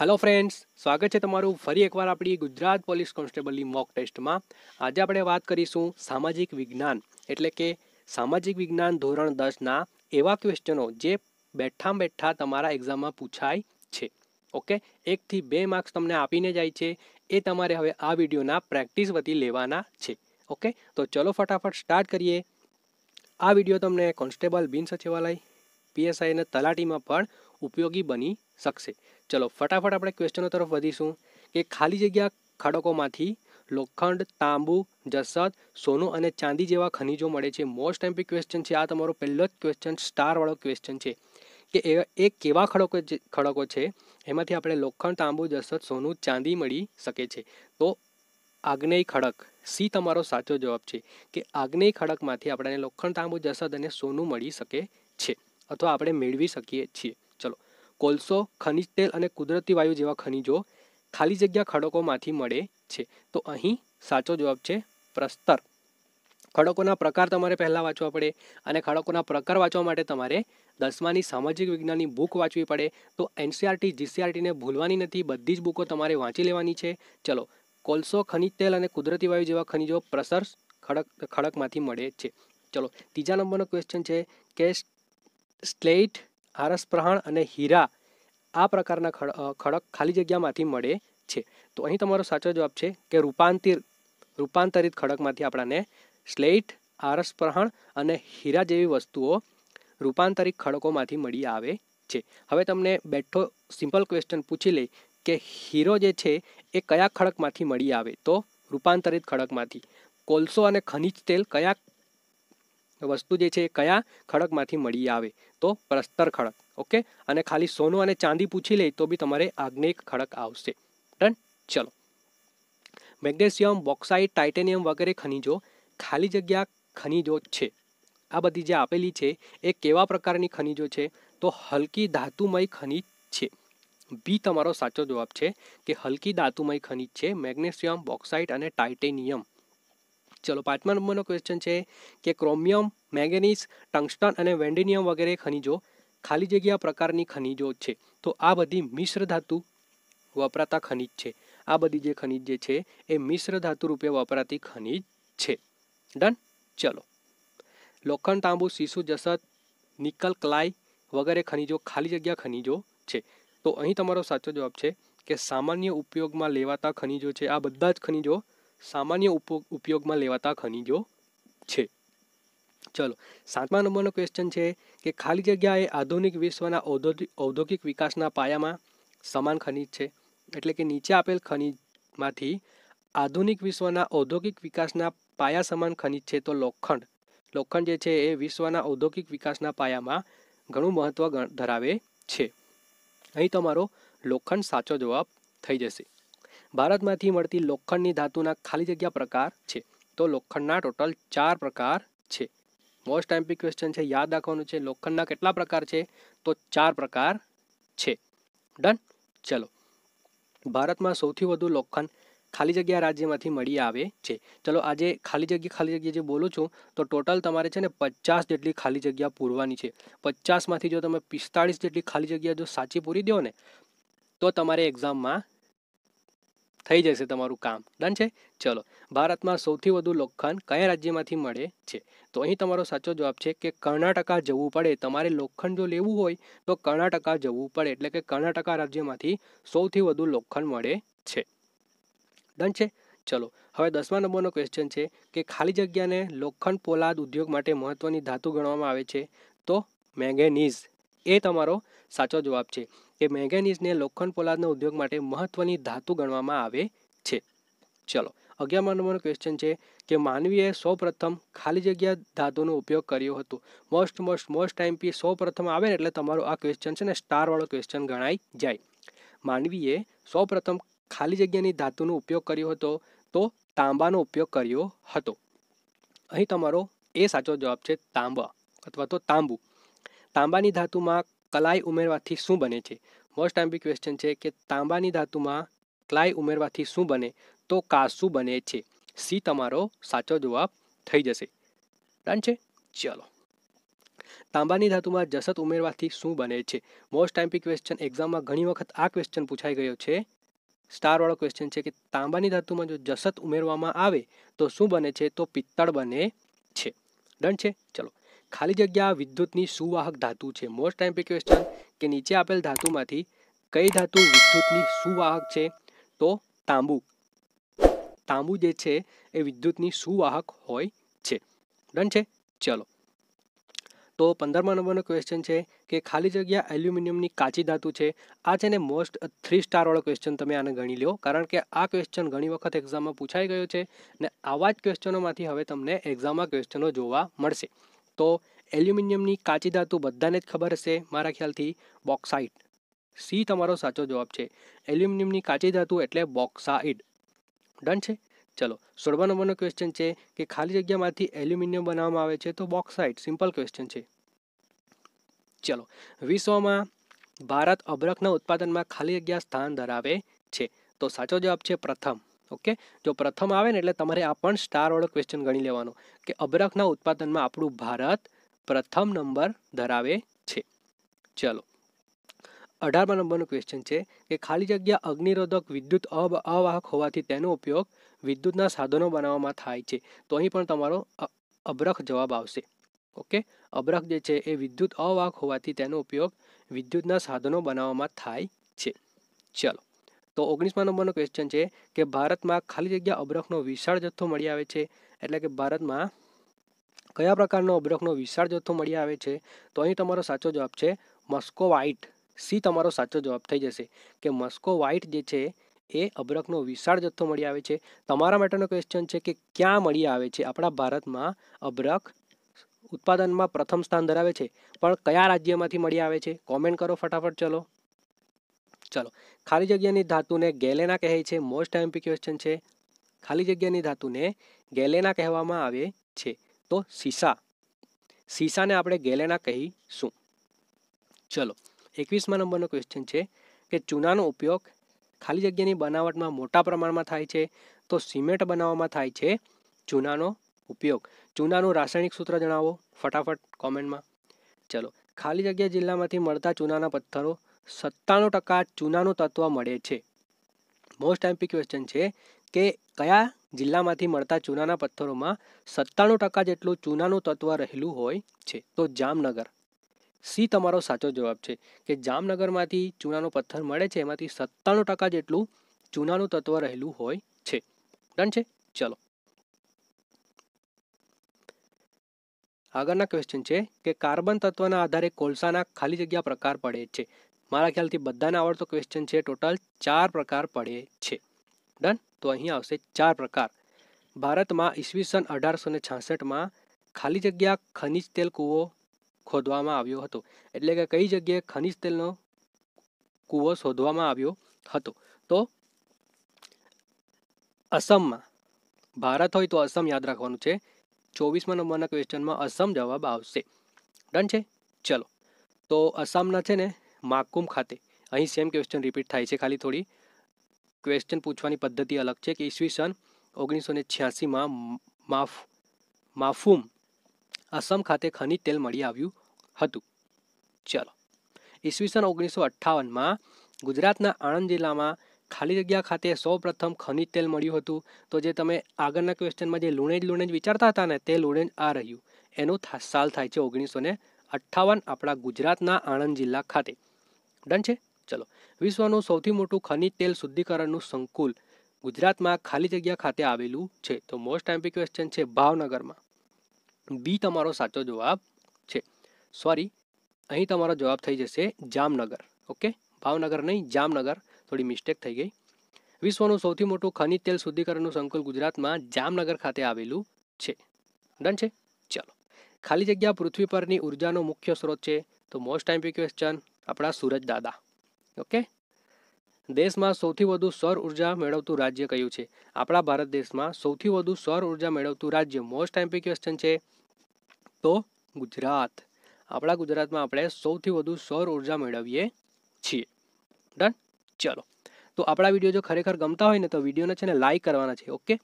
hello friends સ્વાગત છે તમારું ફરી એકવાર આપણી ગુજરાત પોલીસ કોન્સ્ટેબલની મોક ટેસ્ટમાં આજે આપણે વાત કરીશું સામાજિક વિજ્ઞાન એટલે કે સામાજિક વિજ્ઞાન ધોરણ દસના એવા ક્વેશ્ચનો જે બેઠાં બેઠા તમારા એક્ઝામમાં પૂછાય છે ઓકે એકથી બે માર્ક્સ તમને આપીને જાય છે એ તમારે હવે આ વિડીયોના પ્રેક્ટિસ વતી લેવાના છે ઓકે તો ચલો ફટાફટ સ્ટાર્ટ કરીએ આ વિડીયો તમને કોન્સ્ટેબલ બિન સચિવાલય પીએસઆઈ અને તલાટીમાં પણ ઉપયોગી બની શકશે ચલો ફટાફટ આપણે ક્વેશ્ચનો તરફ વધીશું કે ખાલી જગ્યા ખડકોમાંથી લોખંડ તાંબુ જસદ સોનું અને ચાંદી જેવા ખનીજો મળે છે મોસ્ટ એમ્પી ક્વેશ્ચન છે આ તમારો પહેલો જ ક્વેશ્ચન સ્ટારવાળો ક્વેશ્ચન છે કે એ કેવા ખડકો ખડકો છે એમાંથી આપણે લોખંડ તાંબુ જસદ સોનું ચાંદી મળી શકે છે તો આગ્નેય ખડક સી તમારો સાચો જવાબ છે કે આગ્નેય ખડકમાંથી આપણને લોખંડ તાંબુ જસદ અને સોનું મળી શકે છે અથવા આપણે મેળવી શકીએ છીએ કોલસો ખનિજ તેલ અને કુદરતી વાયુ જેવા ખનિજો ખાલી જગ્યા ખડકોમાંથી મળે છે તો અહીં સાચો જવાબ છે પ્રસ્તર ખડકોના પ્રકાર તમારે પહેલાં વાંચવા પડે અને ખડકોના પ્રકાર વાંચવા માટે તમારે દસમાની સામાજિક વિજ્ઞાનની બુક વાંચવી પડે તો એનસીઆરટી જીસીઆરટીને ભૂલવાની નથી બધી જ બુકો તમારે વાંચી લેવાની છે ચલો કોલસો ખનિજ તેલ અને કુદરતી વાયુ જેવા ખનિજો પ્રસર ખડક ખડકમાંથી મળે છે ચલો ત્રીજા નંબરનો ક્વેશ્ચન છે કે સ્લેટ આરસપ્રહાણ અને હીરા આ પ્રકારના ખડક ખાલી જગ્યામાંથી મળે છે તો અહીં તમારો સાચો જવાબ છે કે રૂપાંતિર રૂપાંતરિત ખડકમાંથી આપણાને સ્લેટ આરસપ્રહાણ અને હીરા જેવી વસ્તુઓ રૂપાંતરિત ખડકોમાંથી મળી આવે છે હવે તમને બેઠો સિમ્પલ ક્વેશ્ચન પૂછી લઈ કે હીરો જે છે એ કયા ખડકમાંથી મળી આવે તો રૂપાંતરિત ખડકમાંથી કોલસો અને ખનિજ તેલ કયા વસ્તુ જે છે એ કયા ખડકમાંથી મળી આવે તો પ્રસ્તર ખડક ઓકે અને ખાલી સોનું અને ચાંદી પૂછી લે તો બી તમારે આગ્નેય ખડક આવશે ડન ચલો મેગ્નેશિયમ બોક્સાઇટ ટાઇટેનિયમ વગેરે ખનીજો ખાલી જગ્યા ખનિજો છે આ બધી જે આપેલી છે એ કેવા પ્રકારની ખનિજો છે તો હલકી ધાતુમય ખનિજ છે બી તમારો સાચો જવાબ છે કે હલકી ધાતુમય ખનીજ છે મેગ્નેશિયમ બોક્સાઇટ અને ટાઇટેનિયમ ચલો પાંચમા નંબરનો ક્વેશ્ચન છે કે ક્રોમિયમ મેંગેનીઝ ટંગસ્ટન અને વેન્ડિનિયમ વગેરે ખનિજો ખાલી જગ્યા પ્રકારની ખનિજો છે તો આ બધી મિશ્ર ધાતુ વપરાતા ખનિજ છે આ બધી જે ખનિજ જે છે એ મિશ્ર ધાતુ રૂપે વપરાતી ખનિજ છે ડન ચલો લોખંડ તાંબુ શીશુ જસત નિકલ ક્લાય વગેરે ખનિજો ખાલી જગ્યા ખનિજો છે તો અહીં તમારો સાચો જવાબ છે કે સામાન્ય ઉપયોગમાં લેવાતા ખનિજો છે આ બધા જ ખનિજો સામાન્ય ઉપયોગમાં લેવાતા ખનિજો છે ચલો સાતમા નંબરનો ક્વેશ્ચન છે કે ખાલી જગ્યાએ આધુનિક વિશ્વના ઔદ્યોગિક વિકાસના પાયામાં સમાન ખનિજ છે એટલે કે નીચે આપેલ ખનિજમાંથી આધુનિક વિશ્વના ઔદ્યોગિક વિકાસના પાયા સમાન ખનિજ છે તો લોખંડ લોખંડ જે છે એ વિશ્વના ઔદ્યોગિક વિકાસના પાયામાં ઘણું મહત્ત્વ ધરાવે છે અહીં તમારો લોખંડ સાચો જવાબ થઈ જશે ભારતમાંથી મળતી લોખંડની ધાતુના ખાલી જગ્યા પ્રકાર છે તો લોખંડના ટોટલ ચાર પ્રકાર છે મોસ્ટ ટાઈમપી ક્વેશ્ચન છે યાદ રાખવાનું છે લોખંડના કેટલા પ્રકાર છે તો ચાર પ્રકાર છે ડન ચલો ભારતમાં સૌથી વધુ લોખંડ ખાલી જગ્યા રાજ્યમાંથી મળી આવે છે ચલો આજે ખાલી જગ્યા ખાલી જગ્યા જે બોલું છું તો ટોટલ તમારે છે ને પચાસ જેટલી ખાલી જગ્યા પૂરવાની છે પચાસમાંથી જો તમે પિસ્તાળીસ જેટલી ખાલી જગ્યા જો સાચી પૂરી દો ને તો તમારે એક્ઝામમાં થઈ જશે તમારું કામ ડન છે ચલો ભારતમાં સૌથી વધુ લોખંડ કયા રાજ્યમાંથી મળે છે તો અહીં તમારો સાચો જવાબ છે કે કર્ણાટકા જવું પડે તમારે લોખંડ જો લેવું હોય તો કર્ણાટકા જવું પડે એટલે કે કર્ણાટકા રાજ્યમાંથી સૌથી વધુ લોખંડ મળે છે ડન છે ચલો હવે દસમા નંબરનો ક્વેશ્ચન છે કે ખાલી જગ્યાને લોખંડ પોલાદ ઉદ્યોગ માટે મહત્વની ધાતુ ગણવામાં આવે છે તો મેંગેનીઝ એ તમારો સાચો જવાબ છે કે મેંગેનીઝને લોખંડ પોલાદના ઉદ્યોગ માટે મહત્ત્વની ધાતુ ગણવામાં આવે છે ચલો અગિયાર નંબરનો ક્વેશ્ચન છે કે માનવીએ સૌપ્રથમ ખાલી જગ્યા ધાતુનો ઉપયોગ કર્યો હતો મોસ્ટ મોસ્ટ મોસ્ટ ટાઈમ પી પ્રથમ આવે ને એટલે તમારો આ ક્વેશ્ચન છે ને સ્ટારવાળો ક્વેશ્ચન ગણાય જાય માનવીએ સૌપ્રથમ ખાલી જગ્યાની ધાતુનો ઉપયોગ કર્યો હતો તો તાંબાનો ઉપયોગ કર્યો હતો અહીં તમારો એ સાચો જવાબ છે તાંબા અથવા તો તાંબુ તાંબાની ધાતુમાં કલાઈ ઉમેરવાથી શું બને છે મોસ્ટ ટાઈમ ક્વેશ્ચન છે કે તાંબાની ધાતુમાં ક્લાય ઉમેરવાથી શું બને તો કાસુ બને છે સી તમારો સાચો જવાબ થઈ જશે ડન છે ચલો તાંબાની ધાતુમાં જસત ઉમેરવાથી શું બને છે મોસ્ટ ટાઈમ ક્વેશ્ચન એક્ઝામમાં ઘણી વખત આ ક્વેશ્ચન પૂછાઈ ગયો છે સ્ટારવાળો ક્વેશ્ચન છે કે તાંબાની ધાતુમાં જો જસત ઉમેરવામાં આવે તો શું બને છે તો પિત્તળ બને છે ડન છે ચલો ખાલી જગ્યા વિદ્યુતની સુવાહક ધાતુ છે મોસ્ટ ટાઈમ પે ક્વેશ્ચન કે નીચે આપેલ ધાતુમાંથી કઈ ધાતુ વિદ્યુતની સુવાહક છે તો તાંબુ તાંબુ જે છે એ વિદ્યુતની સુવાહક હોય છે ડન છે ચલો તો પંદરમા નંબરનો ક્વેશ્ચન છે કે ખાલી જગ્યા એલ્યુમિનિયમની કાચી ધાતુ છે આ છે ને મોસ્ટ થ્રી સ્ટારવાળો ક્વેશ્ચન તમે આને ગણી લો કારણ કે આ ક્વેશ્ચન ઘણી વખત એક્ઝામમાં પૂછાઈ ગયો છે ને આવા જ ક્વેશ્ચનોમાંથી હવે તમને એક્ઝામમાં ક્વેશ્ચનો જોવા મળશે તો એલ્યુમિનિયમની કાચી ધાતુ બધાને જ ખબર હશે મારા ખ્યાલથી બોક્સાઇટ સી તમારો સાચો જવાબ છે એલ્યુમિનિયમની કાચી ધાતુ એટલે બોક્સાઇડ ડન છે ચલો સોળમા નંબરનો ક્વેશ્ચન છે કે ખાલી જગ્યામાંથી એલ્યુમિનિયમ બનાવવામાં આવે છે તો બોક્સાઇટ સિમ્પલ ક્વેશ્ચન છે ચલો વિશ્વમાં ભારત અબરકના ઉત્પાદનમાં ખાલી જગ્યા સ્થાન ધરાવે છે તો સાચો જવાબ છે પ્રથમ ઓકે જો પ્રથમ આવે ને એટલે તમારે આ પણ સ્ટારવાળો ક્વેશ્ચન ગણી લેવાનો કે અબરખના ઉત્પાદનમાં આપણું ભારત પ્રથમ નંબર ધરાવે છે ચલો અઢારમા નંબરનું ક્વેશ્ચન છે કે ખાલી જગ્યા અગ્નિરોધક વિદ્યુત અવાહક હોવાથી તેનો ઉપયોગ વિદ્યુતના સાધનો બનાવવામાં થાય છે તો અહીં પણ તમારો અબરખ જવાબ આવશે ઓકે અબરખ જે છે એ વિદ્યુત અવાહક હોવાથી તેનો ઉપયોગ વિદ્યુતના સાધનો બનાવવામાં થાય છે ચલો તો ઓગણીસમાં નંબરનો ક્વેશ્ચન છે કે ભારતમાં ખાલી જગ્યા અબરખનો વિશાળ જથ્થો મળી આવે છે એટલે કે ભારતમાં કયા પ્રકારનો અબરખનો વિશાળ જથ્થો મળી આવે છે તો અહીં તમારો સાચો જવાબ છે મસ્કો મસ્કોવાઇટ સી તમારો સાચો જવાબ થઈ જશે કે મસ્કો મસ્કોવાઇટ જે છે એ અબરકનો વિશાળ જથ્થો મળી આવે છે તમારા માટેનો ક્વેશ્ચન છે કે ક્યાં મળી આવે છે આપણા ભારતમાં અબરક ઉત્પાદનમાં પ્રથમ સ્થાન ધરાવે છે પણ કયા રાજ્યમાંથી મળી આવે છે કોમેન્ટ કરો ફટાફટ ચલો ચલો ખાલી જગ્યાની ધાતુને ગેલેના કહે છે મોસ્ટ એમ્પી ક્વેશ્ચન છે ખાલી જગ્યાની ધાતુને ગેલેના કહેવામાં આવે છે તો સીસા સીસાને આપણે ગેલેના કહીશું ચલો એકવીસમા નંબરનો ક્વેશ્ચન છે કે ચૂનાનો ઉપયોગ ખાલી જગ્યાની બનાવટમાં મોટા પ્રમાણમાં થાય છે તો સિમેન્ટ બનાવવામાં થાય છે ચૂનાનો ઉપયોગ ચૂનાનું રાસાયણિક સૂત્ર જણાવો ફટાફટ કોમેન્ટમાં ચલો ખાલી જગ્યા જિલ્લામાંથી મળતા ચૂનાના પથ્થરો સત્તાણું ટકા ચૂનાનું તત્વ મળે છે મોસ્ટ એમપી ક્વેશ્ચન છે કે કયા જિલ્લામાંથી મળતા ચૂનાના પથ્થરોમાં સત્તાણું ટકા જેટલું ચૂનાનું તત્વ રહેલું હોય છે તો જામનગર સી તમારો સાચો જવાબ છે કે જામનગરમાંથી ચૂનાનો પથ્થર મળે છે એમાંથી સત્તાણું ટકા જેટલું ચૂનાનું તત્વ રહેલું હોય છે ડન છે ચલો આગળના ક્વેશ્ચન છે કે કાર્બન તત્વના આધારે કોલસાના ખાલી જગ્યા પ્રકાર પડે છે મારા ખ્યાલથી બધાને આવડતો ક્વેશ્ચન છે ટોટલ ચાર પ્રકાર પડે છે ડન તો અહીં આવશે ચાર પ્રકાર ભારતમાં ઈસવીસન અઢારસો ને છાસઠમાં ખાલી જગ્યા ખનિજ તેલ કૂવો ખોદવામાં આવ્યો હતો એટલે કે કઈ જગ્યાએ ખનિજ તેલનો કૂવો શોધવામાં આવ્યો હતો તો અસમમાં ભારત હોય તો અસમ યાદ રાખવાનું છે ચોવીસમા નંબરના ક્વેશ્ચનમાં અસમ જવાબ આવશે ડન છે ચલો તો અસમના છે ને માકુમ ખાતે અહીં સેમ ક્વેશ્ચન રિપીટ થાય છે ખાલી થોડી ક્વેશ્ચન પૂછવાની પદ્ધતિ અલગ છે કે ઈસવીસન ઓગણીસો ને છ્યાસીમાં માફ માફુમ અસમ ખાતે ખનિજ તેલ મળી આવ્યું હતું ચલો ઈસવીસન ઓગણીસો અઠ્ઠાવનમાં ગુજરાતના આણંદ જિલ્લામાં ખાલી જગ્યા ખાતે સૌ પ્રથમ ખનિજ તેલ મળ્યું હતું તો જે તમે આગળના ક્વેશ્ચનમાં જે લુણેજ લુણેજ વિચારતા હતા ને તે લુણેજ આ રહ્યું એનું સાલ થાય છે ઓગણીસો ને અઠ્ઠાવન આપણા ગુજરાતના આણંદ જિલ્લા ખાતે ડન છે ચલો વિશ્વનું સૌથી મોટું ખનિજ તેલ શુદ્ધિકરણનું સંકુલ ગુજરાતમાં ખાલી જગ્યા ખાતે આવેલું છે તો મોસ્ટ ટાઈમ્પી ક્વેશ્ચન છે ભાવનગરમાં બી તમારો સાચો જવાબ છે સોરી અહીં તમારો જવાબ થઈ જશે જામનગર ઓકે ભાવનગર નહીં જામનગર થોડી મિસ્ટેક થઈ ગઈ વિશ્વનું સૌથી મોટું ખનિજ તેલ શુદ્ધિકરણનું સંકુલ ગુજરાતમાં જામનગર ખાતે આવેલું છે ડન છે ચલો ખાલી જગ્યા પૃથ્વી પરની ઉર્જાનો મુખ્ય સ્ત્રોત છે તો મોસ્ટ ટાઈમ ક્વેશ્ચન આપણા સુરજ દાદા ઓકે દેશમાં સૌથી વધુ સૌર ઉર્જા મેળવતું રાજ્ય કયું છે આપણા ભારત દેશમાં સૌથી વધુ સૌર ઉર્જા મેળવતું રાજ્ય મોસ્ટ એમપી ક્વેશ્ચન છે તો ગુજરાત આપણા ગુજરાતમાં આપણે સૌથી વધુ સૌર ઉર્જા મેળવીએ છીએ ડન ચલો તો આપણા વિડીયો જો ખરેખર ગમતા હોય ને તો વિડીયોને છે ને લાઇક કરવાના છે ઓકે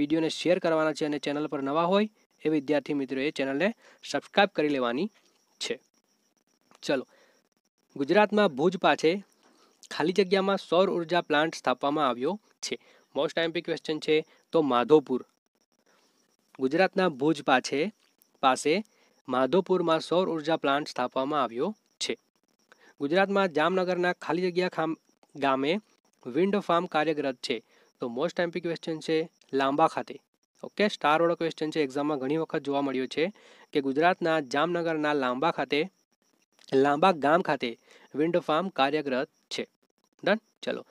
વિડીયોને શેર કરવાના છે અને ચેનલ પર નવા હોય એ વિદ્યાર્થી મિત્રો એ ચેનલને સબસ્ક્રાઈબ કરી લેવાની છે ચલો ગુજરાતમાં ભુજ પાસે ખાલી જગ્યામાં સૌર ઉર્જા પ્લાન્ટ સ્થાપવામાં આવ્યો છે મોસ્ટ ટાઈમ પી ક્વેશ્ચન છે તો માધોપુર ગુજરાતના ભુજ પાસે પાસે માધોપુરમાં સૌર ઉર્જા પ્લાન્ટ સ્થાપવામાં આવ્યો છે ગુજરાતમાં જામનગરના ખાલી જગ્યા ખામ ગામે વિન્ડ ફાર્મ કાર્યરત છે તો મોસ્ટ ટાઈમ પી ક્વેશ્ચન છે લાંબા ખાતે ઓકે સ્ટારવાળો ક્વેશ્ચન છે એક્ઝામમાં ઘણી વખત જોવા મળ્યો છે કે ગુજરાતના જામનગરના લાંબા ખાતે લાંબા ગામ ખાતે વિન્ડ ફાર્મ કાર્યરત છે ડન ચલો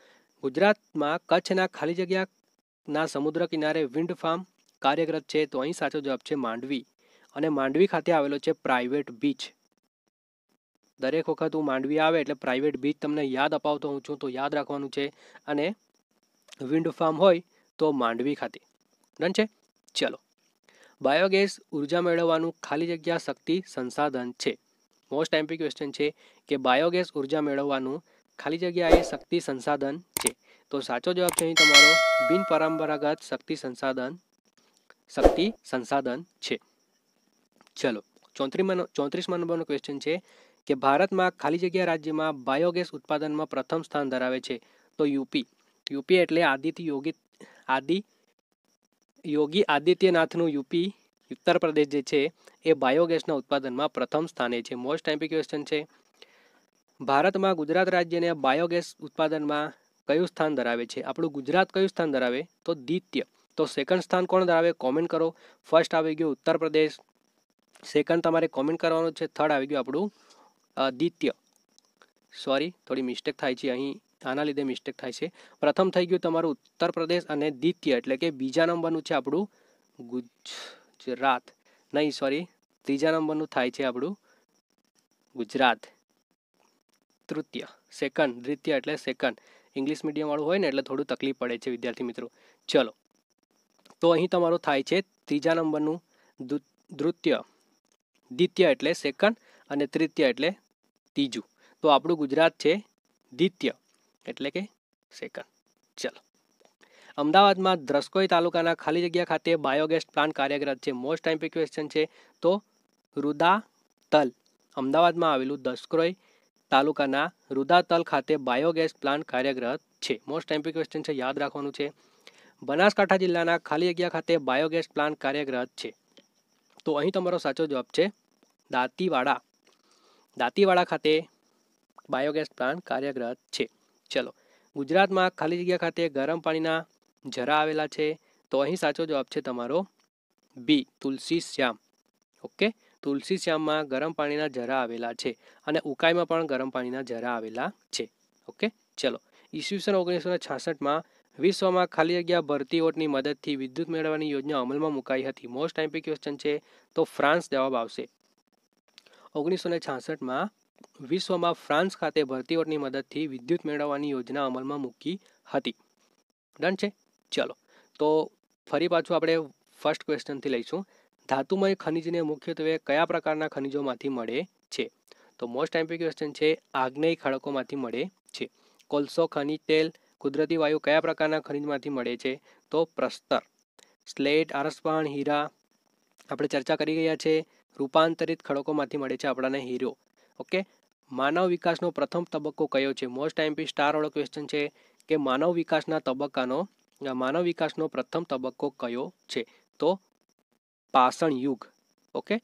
ગુજરાતમાં કચ્છના ખાલી જગ્યાના સમુદ્ર કિનારે વિન્ડ ફાર્મ કાર્યરત છે તો અહીં સાચો જવાબ છે માંડવી અને માંડવી ખાતે આવેલો છે પ્રાઇવેટ બીચ દરેક વખત હું માંડવી આવે એટલે પ્રાઇવેટ બીચ તમને યાદ અપાવતો હું છું તો યાદ રાખવાનું છે અને વિન્ડ ફાર્મ હોય તો માંડવી ખાતે ડન છે ચલો બાયોગેસ ઉર્જા મેળવવાનું ખાલી જગ્યા શક્તિ સંસાધન છે મોસ્ટ એમપી ક્વેશ્ચન છે કે બાયોગેસ ઉર્જા મેળવવાનું ખાલી જગ્યાએ શક્તિ સંસાધન છે તો સાચો જવાબ છે અહીં તમારો બિનપરંપરાગત શક્તિ સંસાધન શક્તિ સંસાધન છે ચલો ચોત્રીમાં ચોત્રીસમાં નંબરનો ક્વેશ્ચન છે કે ભારતમાં ખાલી જગ્યા રાજ્યમાં બાયોગેસ ઉત્પાદનમાં પ્રથમ સ્થાન ધરાવે છે તો યુપી યુપી એટલે આદિત્ય યોગી આદિ યોગી આદિત્યનાથનું યુપી ઉત્તર પ્રદેશ જે છે એ બાયોગેસના ઉત્પાદનમાં પ્રથમ સ્થાને છે મોસ્ટ ટાઈમ્પી છે ભારતમાં ગુજરાત રાજ્યને બાયોગેસ ઉત્પાદનમાં કયું સ્થાન ધરાવે છે આપણું ગુજરાત કયું સ્થાન ધરાવે તો દ્વિત્ય તો સેકન્ડ સ્થાન કોણ ધરાવે કોમેન્ટ કરો ફર્સ્ટ આવી ગયું ઉત્તર પ્રદેશ સેકન્ડ તમારે કોમેન્ટ કરવાનું છે થર્ડ આવી ગયું આપણું દ્વિતીય સોરી થોડી મિસ્ટેક થાય છે અહીં આના લીધે મિસ્ટેક થાય છે પ્રથમ થઈ ગયું તમારું ઉત્તર પ્રદેશ અને દ્વિત્ય એટલે કે બીજા નંબરનું છે આપણું ગુજ ગુજરાત નહીં સોરી ત્રીજા નંબરનું થાય છે આપણું ગુજરાત તૃતીય સેકન્ડ દ્વિતીય એટલે સેકન્ડ ઇંગ્લિશ મીડિયમવાળું હોય ને એટલે થોડું તકલીફ પડે છે વિદ્યાર્થી મિત્રો ચલો તો અહીં તમારું થાય છે ત્રીજા નંબરનું નૃત્ય દ્વિતીય એટલે સેકન્ડ અને તૃતીય એટલે ત્રીજું તો આપણું ગુજરાત છે દ્વિતીય એટલે કે સેકન્ડ ચલો અમદાવાદમાં દ્રસ્કોઈ તાલુકાના ખાલી જગ્યા ખાતે બાયોગેસ પ્લાન્ટ કાર્યરત છે મોસ્ટ ટાઈમ ક્વેશ્ચન છે તો રુદાતલ અમદાવાદમાં આવેલું દસ્કોઈ તાલુકાના રુદાતલ ખાતે બાયોગેસ પ્લાન્ટ કાર્યરત છે મોસ્ટ ટાઈમ ક્વેશ્ચન છે યાદ રાખવાનું છે બનાસકાંઠા જિલ્લાના ખાલી જગ્યા ખાતે બાયોગેસ પ્લાન્ટ કાર્યરત છે તો અહીં તમારો સાચો જવાબ છે દાંતીવાડા દાંતીવાડા ખાતે બાયોગેસ પ્લાન્ટ કાર્યરત છે ચલો ગુજરાતમાં ખાલી જગ્યા ખાતે ગરમ પાણીના જરા આવેલા છે તો અહીં સાચો જવાબ છે તમારો બી તુલસી શ્યામ ઓકે તુલસી શ્યામમાં ગરમ પાણીના જરા આવેલા છે અને ઉકાઈમાં પણ ગરમ પાણીના જરા આવેલા છે ઓકે ચલો ઈસવીસન ઓગણીસો ને છાસઠમાં વિશ્વમાં ખાલી જગ્યા ભરતી ઓટની મદદથી વિદ્યુત મેળવવાની યોજના અમલમાં મુકાઈ હતી મોસ્ટ ટાઈમ ક્વેશ્ચન છે તો ફ્રાન્સ જવાબ આવશે ઓગણીસો ને છાસઠમાં વિશ્વમાં ફ્રાન્સ ખાતે ભરતી ઓટની મદદથી વિદ્યુત મેળવવાની યોજના અમલમાં મૂકી હતી ડન છે ચલો તો ફરી પાછું આપણે ફર્સ્ટ ક્વેશ્ચનથી લઈશું ધાતુમય ખનિજને મુખ્યત્વે કયા પ્રકારના ખનિજોમાંથી મળે છે તો મોસ્ટ એમ્પી ક્વેશ્ચન છે આગ્નેય ખડકોમાંથી મળે છે કોલસો ખનિજ તેલ કુદરતી વાયુ કયા પ્રકારના ખનિજમાંથી મળે છે તો પ્રસ્તર સ્લેટ આરસપાણ હીરા આપણે ચર્ચા કરી ગયા છે રૂપાંતરિત ખડકોમાંથી મળે છે આપણાને હીરો ઓકે માનવ વિકાસનો પ્રથમ તબક્કો કયો છે મોસ્ટ એમ્પી સ્ટાર વાળો ક્વેશ્ચન છે કે માનવ વિકાસના તબક્કાનો માનવ વિકાસનો પ્રથમ તબક્કો કયો છે તો પાષણ યુગ ઓકે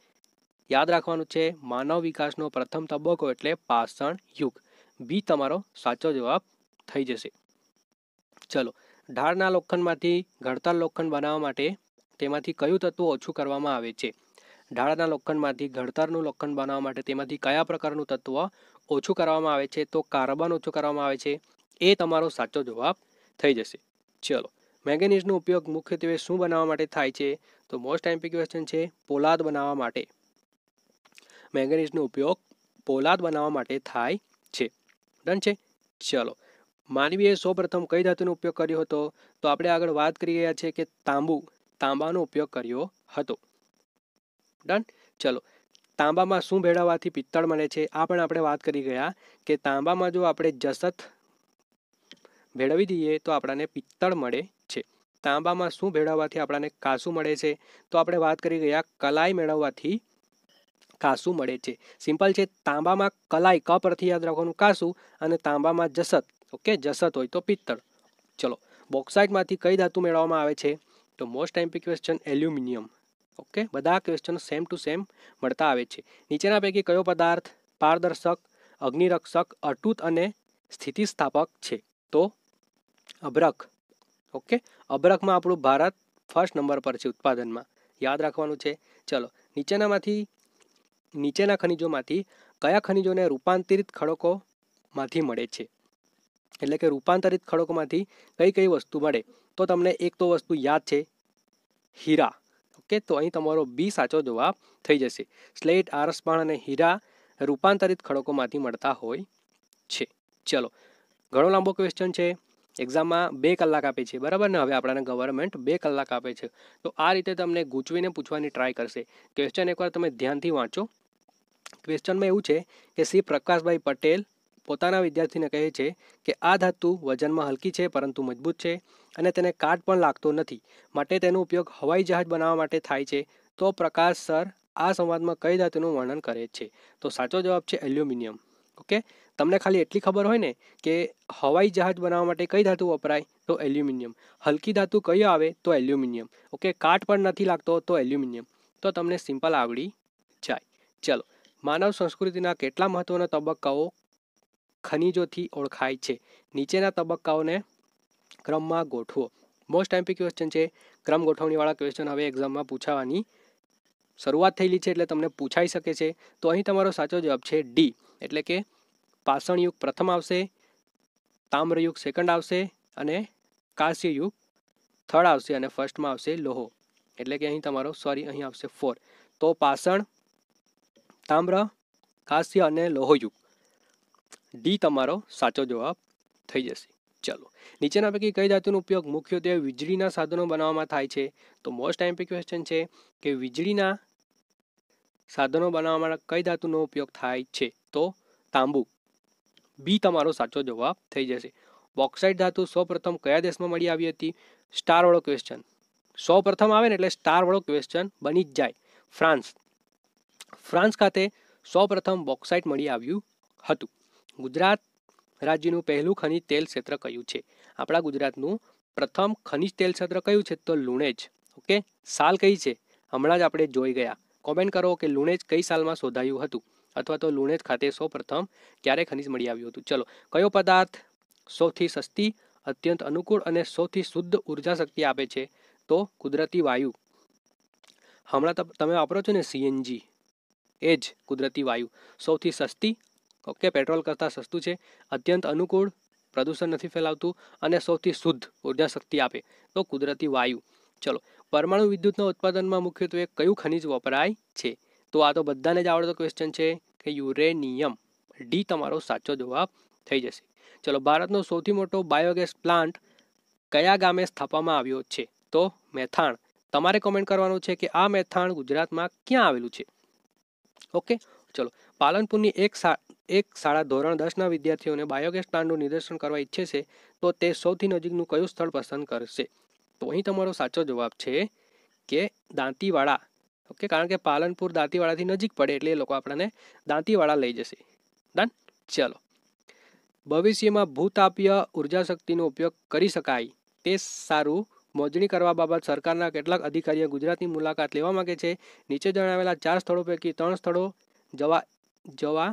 યાદ રાખવાનું છે માનવ વિકાસનો પ્રથમ તબક્કો એટલે પાષણ યુગ બી તમારો સાચો જવાબ થઈ જશે ચલો ઢાળના લોખંડમાંથી ઘડતર લોખંડ બનાવવા માટે તેમાંથી કયું તત્વ ઓછું કરવામાં આવે છે ઢાળના લોખંડમાંથી ઘડતરનું લોખંડ બનાવવા માટે તેમાંથી કયા પ્રકારનું તત્વ ઓછું કરવામાં આવે છે તો કાર્બન ઓછું કરવામાં આવે છે એ તમારો સાચો જવાબ થઈ જશે ચલો મેંગેનીઝનો ઉપયોગ મુખ્યત્વે શું બનાવવા માટે થાય છે તો મોસ્ટ એમ્પી ક્વેશ્ચન છે પોલાદ બનાવવા માટે મેંગેનીઝનો ઉપયોગ પોલાદ બનાવવા માટે થાય છે ડન છે ચલો માનવીએ સૌપ્રથમ કઈ ધાતુનો ઉપયોગ કર્યો હતો તો આપણે આગળ વાત કરી રહ્યા છે કે તાંબુ તાંબાનો ઉપયોગ કર્યો હતો ડન ચલો તાંબામાં શું ભેળવવાથી પિત્તળ મળે છે આ પણ આપણે વાત કરી ગયા કે તાંબામાં જો આપણે જસત ભેળવી દઈએ તો આપણને પિત્તળ મળે છે તાંબામાં શું ભેળવવાથી આપણને કાસું મળે છે તો આપણે વાત કરી ગયા કલાઈ મેળવવાથી કાસું મળે છે સિમ્પલ છે તાંબામાં કલાઈ ક પરથી યાદ રાખવાનું કાસું અને તાંબામાં જસત ઓકે જસત હોય તો પિત્તળ ચલો બોક્સાઇટમાંથી કઈ ધાતુ મેળવવામાં આવે છે તો most time question aluminium okay બધા ક્વેશ્ચન સેમ ટુ સેમ મળતા આવે છે નીચેના પૈકી કયો પદાર્થ પારદર્શક અગ્નિરક્ષક અટૂત અને સ્થિતિસ્થાપક છે તો અભ્રક ઓકે અભ્રકમાં આપણું ભારત ફર્સ્ટ નંબર પર છે ઉત્પાદનમાં યાદ રાખવાનું છે ચલો નીચેનામાંથી નીચેના ખનિજોમાંથી કયા ખનિજોને રૂપાંતરિત ખડકોમાંથી મળે છે એટલે કે રૂપાંતરિત ખડકોમાંથી કઈ કઈ વસ્તુ મળે તો તમને એક તો વસ્તુ યાદ છે હીરા ઓકે તો અહીં તમારો બી સાચો જવાબ થઈ જશે સ્લેટ આરસપાણ અને હીરા રૂપાંતરિત ખડકોમાંથી મળતા હોય છે ચલો ઘણો લાંબો ક્વેશ્ચન છે એક્ઝામમાં બે કલાક આપે છે બરાબર ને હવે આપણાને ગવર્મેન્ટ બે કલાક આપે છે તો આ રીતે તમને ગૂંચવીને પૂછવાની ટ્રાય કરશે ક્વેશ્ચન એકવાર તમે ધ્યાનથી વાંચો ક્વેશ્ચનમાં એવું છે કે શ્રી પ્રકાશભાઈ પટેલ પોતાના વિદ્યાર્થીને કહે છે કે આ ધાતુ વજનમાં હલકી છે પરંતુ મજબૂત છે અને તેને કાટ પણ લાગતો નથી માટે તેનો ઉપયોગ હવાઈ જહાજ બનાવવા માટે થાય છે તો પ્રકાશ સર આ સંવાદમાં કઈ ધાતુનું વર્ણન કરે છે તો સાચો જવાબ છે એલ્યુમિનિયમ ઓકે તમને ખાલી એટલી ખબર હોય ને કે હવાઈ જહાજ બનાવવા માટે કઈ ધાતુ વપરાય તો એલ્યુમિનિયમ હલકી ધાતુ કયો આવે તો એલ્યુમિનિયમ ઓકે કાટ પણ નથી લાગતો તો એલ્યુમિનિયમ તો તમને સિમ્પલ આવડી જાય ચલો માનવ સંસ્કૃતિના કેટલા મહત્ત્વના તબક્કાઓ ખનિજોથી ઓળખાય છે નીચેના તબક્કાઓને ક્રમમાં ગોઠવો મોસ્ટ એમપી ક્વેશ્ચન છે ક્રમ ગોઠવણીવાળા ક્વેશ્ચન હવે એક્ઝામમાં પૂછાવાની શરૂઆત થયેલી છે એટલે તમને પૂછાઈ શકે છે તો અહીં તમારો સાચો જવાબ છે ડી એટલે કે પાષણયુગ પ્રથમ આવશે તામ્રયુગ સેકન્ડ આવશે અને કાશ્યયુગ થર્ડ આવશે અને ફર્સ્ટમાં આવશે લોહો એટલે કે અહીં તમારો સોરી અહીં આવશે ફોર તો પાષણ તામ્ર કાશ્ય અને લોહયુગ ડી તમારો સાચો જવાબ થઈ જશે ચલો નીચેના પૈકી કઈ ધાતુનો ઉપયોગ મુખ્યત્વે વીજળીના સાધનો બનાવવામાં થાય છે તો મોસ્ટ એમ્પી ક્વેશ્ચન છે કે વીજળીના સાધનો બનાવવા માટે કઈ ધાતુનો ઉપયોગ થાય છે તો તાંબુ બી તમારો સાચો જવાબ થઈ જશે બોક્સાઇટ ધાતુ સૌપ્રથમ કયા દેશમાં મળી આવી હતી સ્ટારવાળો ક્વેશ્ચન સૌપ્રથમ આવે ને એટલે સ્ટારવાળો ક્વેશ્ચન બની જ જાય ફ્રાન્સ ફ્રાન્સ ખાતે સૌપ્રથમ બોક્સાઇટ મળી આવ્યું હતું ગુજરાત રાજ્યનું પહેલું ખનિજ તેલ ક્ષેત્ર કયું છે આપણા ગુજરાતનું પ્રથમ ખનિજ તેલ ક્ષેત્ર કયું છે તો લુણેજ ઓકે સાલ કઈ છે હમણાં જ આપણે જોઈ ગયા કોમેન્ટ કરો કે લુણેજ કઈ સાલમાં શોધાયું હતું અથવા તો લુણેજ ખાતે સૌ ક્યારે ખનિજ મળી આવ્યું હતું ચલો કયો પદાર્થ સૌથી સસ્તી અત્યંત અનુકૂળ અને સૌથી શુદ્ધ ઉર્જા શક્તિ આપે છે તો કુદરતી વાયુ હમણાં તમે વાપરો છો ને સીએનજી એ જ કુદરતી વાયુ સૌથી સસ્તી ઓકે પેટ્રોલ કરતાં સસ્તું છે અત્યંત અનુકૂળ પ્રદૂષણ નથી ફેલાવતું અને સૌથી શુદ્ધ ઉર્જા શક્તિ આપે તો કુદરતી વાયુ ચલો પરમાણુ વિદ્યુતના ઉત્પાદનમાં મુખ્યત્વે કયું ખનિજ વપરાય છે તો આ તો બધાને જ આવડતો ક્વેશ્ચન છે કે યુરેનિયમ ડી તમારો સાચો જવાબ થઈ જશે ચલો ભારતનો સૌથી મોટો બાયોગેસ પ્લાન્ટ કયા ગામે સ્થાપવામાં આવ્યો છે તો મેથાણ તમારે કોમેન્ટ કરવાનું છે કે આ મેથાણ ગુજરાતમાં ક્યાં આવેલું છે ઓકે ચલો પાલનપુરની એક એક શાળા ધોરણ દસના વિદ્યાર્થીઓને બાયોગેસ પ્લાન્ટનું નિદર્શન કરવા ઈચ્છે છે તો તે સૌથી નજીકનું કયું સ્થળ પસંદ કરશે તો અહીં તમારો સાચો જવાબ છે કે દાંતીવાડા ઓકે કારણ કે પાલનપુર દાંતીવાડાથી નજીક પડે એટલે એ લોકો આપણને દાંતીવાડા લઈ જશે ડન ચલો ભવિષ્યમાં ભૂતાપીય ઉર્જા શક્તિનો ઉપયોગ કરી શકાય તે સારું મોજણી કરવા બાબત સરકારના કેટલાક અધિકારીઓ ગુજરાતની મુલાકાત લેવા માગે છે નીચે જણાવેલા ચાર સ્થળો પૈકી ત્રણ સ્થળો જવા જવા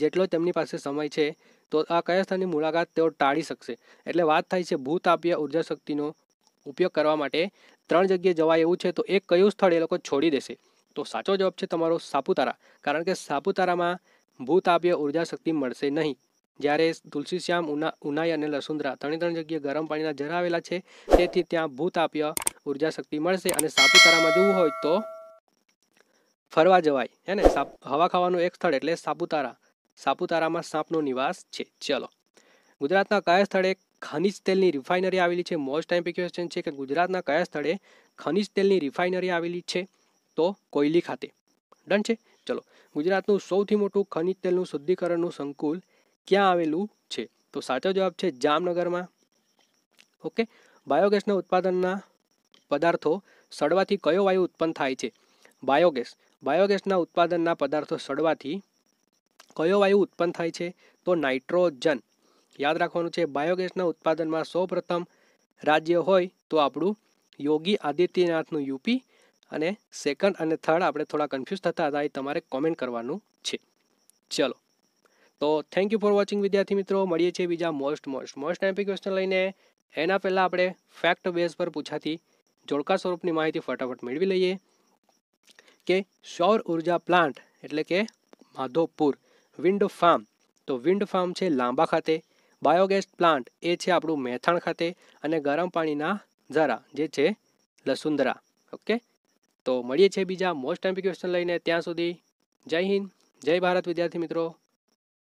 જેટલો તેમની પાસે સમય છે તો આ કયા સ્થળની મુલાકાત તેઓ ટાળી શકશે એટલે વાત થાય છે ભૂતાપ્ય ઉર્જા શક્તિનો ઉપયોગ કરવા માટે ત્રણ જગ્યાએ જવાય એવું છે તો એક કયું સ્થળ એ લોકો છોડી દેશે તો સાચો જવાબ છે તમારો સાપુતારા કારણ કે સાપુતારામાં ભૂતાપ્ય ઉર્જા શક્તિ મળશે નહીં જ્યારે તુલસીશ્યામ ઉના ઉનાઈ અને લસુંદરા ત્રણે ત્રણ જગ્યાએ ગરમ પાણીના ઝરાવેલા છે તેથી ત્યાં ભૂતાપ્ય ઉર્જા શક્તિ મળશે અને સાપુતારામાં જવું હોય તો ફરવા જવાય હે ને સાપ હવા ખાવાનું એક સ્થળ એટલે સાપુતારા સાપુતારામાં સાપનો નિવાસ છે ચલો ગુજરાતના કયા સ્થળે ખનિજ તેલની રિફાઇનરી આવેલી છે મોસ્ટ ટાઈમ ક્વેશ્ચન છે કે ગુજરાતના કયા સ્થળે ખનિજ તેલની રિફાઇનરી આવેલી છે તો કોયલી ખાતે ડન છે ચલો ગુજરાતનું સૌથી મોટું ખનિજ તેલનું શુદ્ધિકરણનું સંકુલ ક્યાં આવેલું છે તો સાચો જવાબ છે જામનગરમાં ઓકે બાયોગેસના ઉત્પાદનના પદાર્થો સડવાથી કયો વાયુ ઉત્પન્ન થાય છે બાયોગેસ બાયોગેસના ઉત્પાદનના પદાર્થો સડવાથી કયો વાયુ ઉત્પન્ન થાય છે તો નાઇટ્રોજન યાદ રાખવાનું છે બાયોગેસના ઉત્પાદનમાં સૌપ્રથમ રાજ્ય હોય તો આપણું યોગી આદિત્યનાથનું યુપી અને સેકન્ડ અને થર્ડ આપણે થોડા કન્ફ્યુઝ થતા હતા એ તમારે કોમેન્ટ કરવાનું છે ચલો તો થેન્ક યુ ફોર વોચિંગ વિદ્યાર્થી મિત્રો મળીએ છીએ બીજા most most most IMP question લઈને એના પહેલાં આપણે ફેક્ટ બેઝ પર પૂછાતી જોડકા સ્વરૂપની માહિતી ફટાફટ મેળવી લઈએ કે સૌર ઉર્જા પ્લાન્ટ એટલે કે માધોપુર વિન્ડ ફાર્મ તો વિન્ડ ફાર્મ છે લાંબા ખાતે બાયોગેસ પ્લાન્ટ એ છે આપણું મેથાણ ખાતે અને ગરમ પાણીના ઝરા જે છે લસુંદરા ઓકે તો મળીએ છીએ બીજા મોસ્ટ એમ્પી ક્વેશ્ચન લઈને ત્યાં સુધી જય હિન્દ જય ભારત વિદ્યાર્થી મિત્રો